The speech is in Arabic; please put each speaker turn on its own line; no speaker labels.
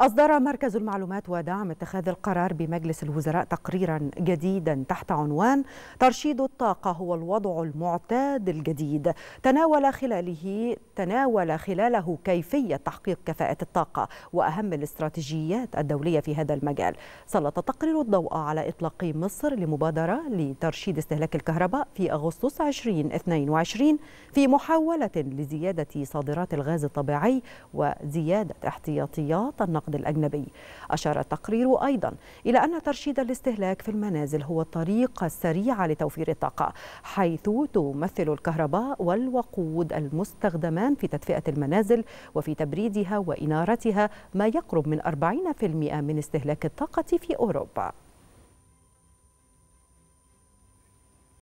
أصدر مركز المعلومات ودعم اتخاذ القرار بمجلس الوزراء تقريرا جديدا تحت عنوان ترشيد الطاقة هو الوضع المعتاد الجديد تناول خلاله تناول خلاله كيفية تحقيق كفاءة الطاقة وأهم الاستراتيجيات الدولية في هذا المجال سلط تقرير الضوء على إطلاق مصر لمبادرة لترشيد استهلاك الكهرباء في أغسطس 2022 في محاولة لزيادة صادرات الغاز الطبيعي وزيادة احتياطيات النقد النقد الأجنبي أشار التقرير أيضا إلى أن ترشيد الاستهلاك في المنازل هو الطريقة السريعة لتوفير الطاقة حيث تمثل الكهرباء والوقود المستخدمان في تدفئة المنازل وفي تبريدها وإنارتها ما يقرب من 40% من استهلاك الطاقة في أوروبا